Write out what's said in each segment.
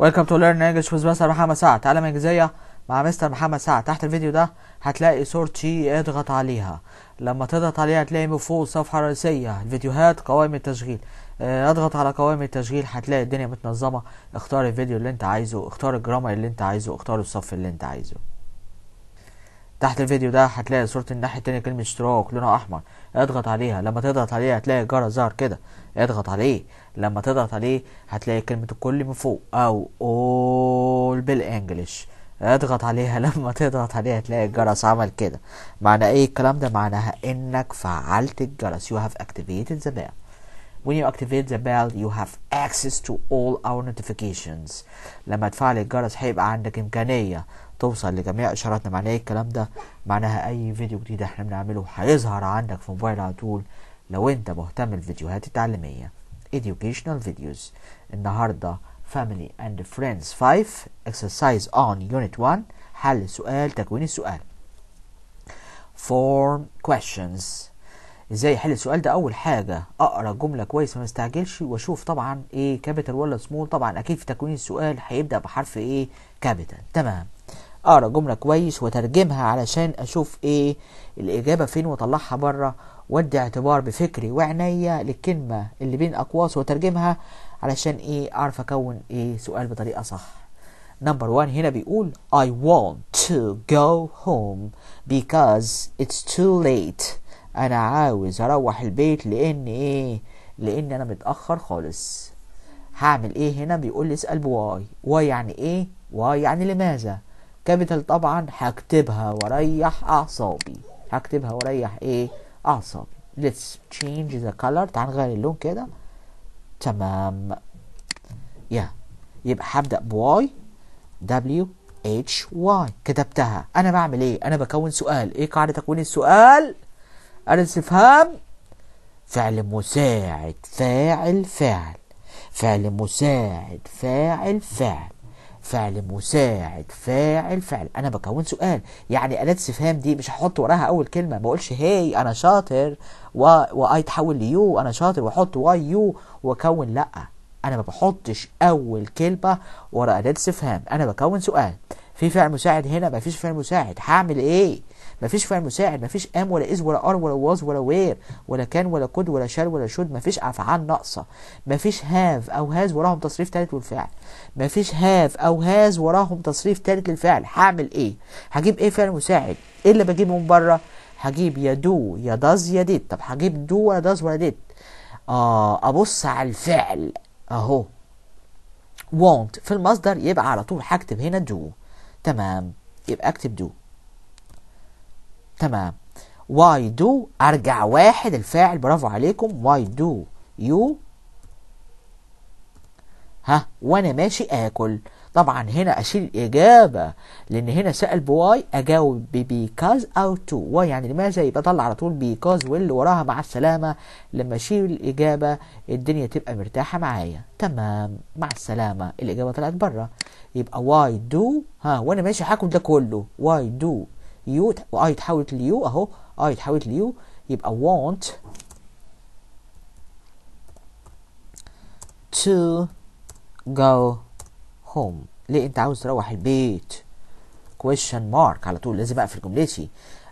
ويلكم تو ليرن انجلش ويز مستر محمد سعد تعلم انجليزيه مع مستر محمد سعد تحت الفيديو ده هتلاقي صورة اضغط عليها لما تضغط عليها هتلاقي من فوق الصفحه الرئيسيه الفيديوهات قوائم التشغيل آه، اضغط على قوائم التشغيل هتلاقي الدنيا متنظمة اختار الفيديو اللي انت عايزه اختار الجرامر اللي انت عايزه اختار الصف اللي انت عايزه تحت الفيديو ده هتلاقي صورة الناحية التانية كلمة اشتراك لونها أحمر اضغط عليها لما تضغط عليها هتلاقي الجرس ظهر كده اضغط عليه لما تضغط عليه هتلاقي كلمة الكل من فوق أو أول بالإنجلش اضغط عليها لما تضغط عليها هتلاقي الجرس عمل كده معنى ايه الكلام ده معناها انك فعلت الجرس you have activated the bell when you activate the bell you have access to all our notifications لما تفعل الجرس هيبقى عندك امكانيه توصل لجميع اشاراتنا معنى ايه الكلام ده معناها اي فيديو جديد احنا بنعمله هيظهر عندك في موبايل على طول لو انت مهتم بالفيديوهات التعليميه educational videos النهارده family and friends 5 exercise on unit 1 حل سؤال تكوين السؤال form questions ازاي احل السؤال ده اول حاجه اقرا الجمله كويس ما استعجلش واشوف طبعا ايه كابيتال ولا سمول طبعا اكيد في تكوين السؤال هيبدا بحرف ايه كابيتال تمام اقرا جمله كويس وترجمها علشان اشوف ايه الاجابه فين واطلعها بره وادي اعتبار بفكري وعينيا للكلمه اللي بين اقواس وترجمها علشان ايه اعرف اكون ايه سؤال بطريقه صح نمبر 1 هنا بيقول I want to go home because it's too late انا عاوز اروح البيت لان ايه لان انا متاخر خالص هعمل ايه هنا بيقول لي اسال بواي واي يعني ايه واي يعني لماذا كابيتال طبعا هكتبها واريح اعصابي هكتبها واريح ايه اعصابي let's change the color تعال نغير اللون كده تمام يا yeah. يبقى هبدا بواي دبليو اتش واي كتبتها انا بعمل ايه انا بكون سؤال ايه قاعده تكوين السؤال انا استفهام فعل مساعد فاعل فعل فعل مساعد فاعل فعل فعل مساعد فاعل فعل انا بكون سؤال يعني الات استفهام دي مش هحط وراها اول كلمه ما اقولش هاي انا شاطر و... واي تحول ليو انا شاطر واحط واي يو واكون لا انا ما بحطش اول كلمه ورا اداه استفهام انا بكون سؤال في فعل مساعد هنا ما فيش فعل مساعد هعمل ايه مفيش فعل مساعد مفيش ام ولا از ولا ار ولا واز ولا وير ولا كان ولا كود ولا شال ولا شود مفيش افعال ناقصه مفيش هاف او هاز وراهم تصريف ثالث للفعل مفيش هاف او هاز وراهم تصريف ثالث للفعل هعمل ايه هجيب ايه فعل مساعد ايه اللي بجيبه من بره هجيب يا دو يا داز يا ديت طب هجيب دو ولا داز ولا ديت آه ابص على الفعل اهو وونت في المصدر يبقى على طول هكتب هنا دو تمام يبقى اكتب دو تمام واي دو ارجع واحد الفاعل برافو عليكم واي دو يو ها وانا ماشي اكل طبعا هنا اشيل الاجابه لان هنا سال بواي اجاوب ببيكاز او تو واي يعني لماذا يبقى طلع على طول بيكاز واللي وراها مع السلامه لما اشيل الاجابه الدنيا تبقى مرتاحه معايا تمام مع السلامه الاجابه طلعت بره يبقى واي دو ها وانا ماشي هاكل ده كله واي دو يو اي اتحولت ليو اهو اي اتحولت ليو يبقى want to go home ليه انت عاوز تروح البيت question mark على طول لازم اقفل جملتي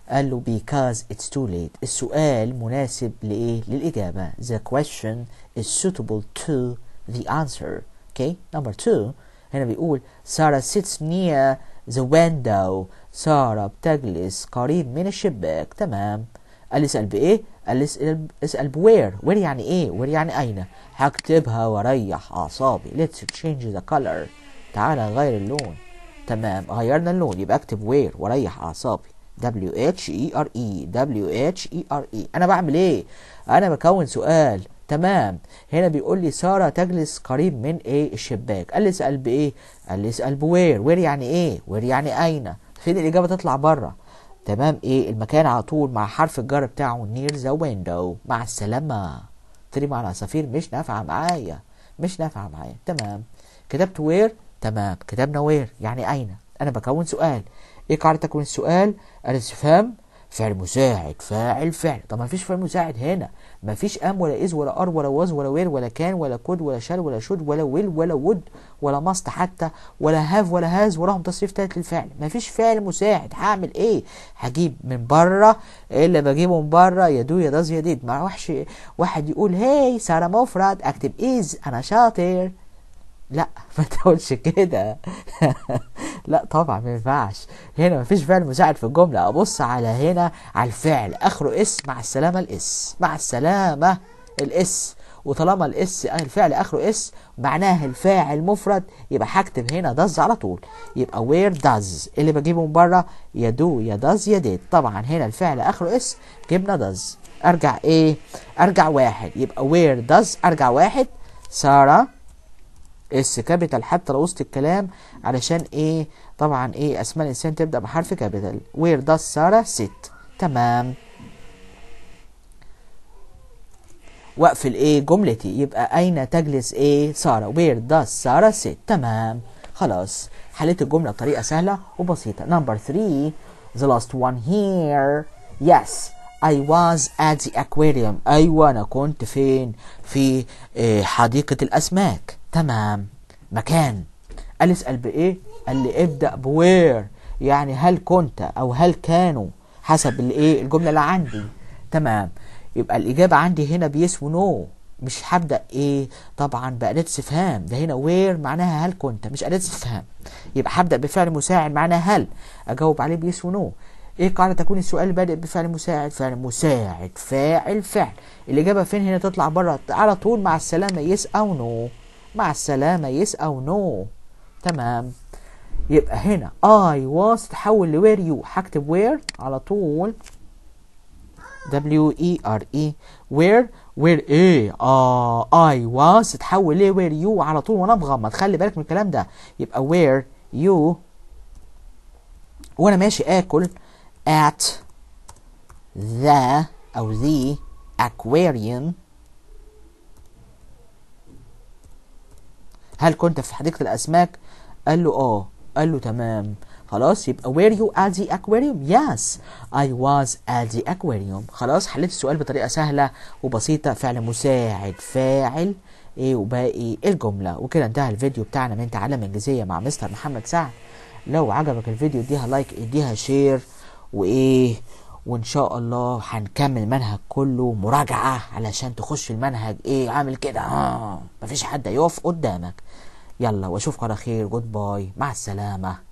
قال له because it's too late السؤال مناسب لايه للاجابه the question is suitable to the answer okay number two هنا بيقول Sarah sits near the window سارة بتجلس قريب من الشباك تمام قال لي اسأل بإيه؟ قال لي اسأل, اسأل بوير وير يعني إيه؟ وير يعني أين؟ هكتبها وأريح أعصابي ليتس تشينج ذا كلر تعالى نغير اللون تمام غيرنا اللون يبقى اكتب وير وأريح أعصابي W H E R E W H E R E أنا بعمل إيه؟ أنا بكون سؤال تمام هنا بيقول لي ساره تجلس قريب من ايه الشباك قال لي اسال بايه قال لي اسال بوير وير يعني ايه وير يعني اين تبتدي الاجابه تطلع بره تمام ايه المكان على طول مع حرف الجر بتاعه نير ذا ويندو مع السلامه تري مع العصافير مش نافعه معايا مش نافعه معايا تمام كتبت وير تمام كتبنا وير يعني اين انا بكون سؤال ايه قاعده تكون السؤال الاستفهام فعل مساعد فاعل فعل طب ما فيش فعل مساعد هنا ما فيش ام ولا از ولا ار ولا واز ولا وير ولا كان ولا كود ولا شال ولا شود ولا ويل ولا وود ولا ماست حتى ولا هاف ولا هاز وراهم تصريف ثالث للفعل ما فيش فعل مساعد هعمل ايه هجيب من بره إيه اللي بجيبه من بره يا دو يا داز يا ديد ما وحش واحد يقول هاي ساره مفرد اكتب از انا شاطر لا ما تقولش كده لا طبعا ما ينفعش هنا مفيش فعل مساعد في الجمله ابص على هنا على الفعل اخره اس مع السلامه الاس مع السلامه الاس وطالما الاس الفعل اخره اس معناه الفاعل مفرد يبقى هكتب هنا داز على طول يبقى وير داز اللي بجيبه من بره يا دو يا داز يا ديت طبعا هنا الفعل اخره اس جبنا داز ارجع ايه ارجع واحد يبقى وير داز ارجع واحد ساره اس كابيتال حتى لو وسط الكلام علشان ايه طبعا ايه اسماء الانسان تبدا بحرف كابيتال وير داز ساره ست تمام واقفل ايه جملتي يبقى اين تجلس ايه ساره وير داز ساره ست تمام خلاص حليت الجمله بطريقه سهله وبسيطه نمبر 3 ذا لاست وان هير يس I was at the aquarium أيوة أنا كنت فين في آه، حديقة الأسماك تمام مكان قال اسال بايه قال لي ابدا بوير يعني هل كنت او هل كانوا حسب الايه الجمله اللي عندي تمام يبقى الاجابه عندي هنا بيس ونو مش هبدا ايه طبعا باداه استفهام ده هنا وير معناها هل كنت مش اداه استفهام يبقى هبدا بفعل مساعد معناه هل اجاوب عليه بيس ونو ايه قاعده تكون السؤال بادئ بفعل مساعد فعل مساعد فاعل فعل الاجابه فين هنا تطلع بره على طول مع السلامه يس او نو مع السلامة يس أو نو تمام يبقى هنا I was تحول لوير يو هكتب وير على طول W E R E where where ايه آه I was تحول ليه where you على طول وأنا بغمض خلي بالك من الكلام ده يبقى where you وأنا ماشي آكل at the أو the aquarium هل كنت في حديقه الاسماك قال له اه قال له تمام خلاص يبقى وير you at the aquarium yes I was at the aquarium خلاص حليت السؤال بطريقه سهله وبسيطه فعل مساعد فاعل ايه وباقي الجمله وكده انتهى الفيديو بتاعنا من تعلم انجليزيه مع مستر محمد سعد لو عجبك الفيديو اديها لايك اديها شير وايه وان شاء الله هنكمل المنهج كله مراجعه علشان تخش المنهج ايه عامل كده آه مفيش حد يقف قدامك يلا واشوفك على خير جود باي مع السلامه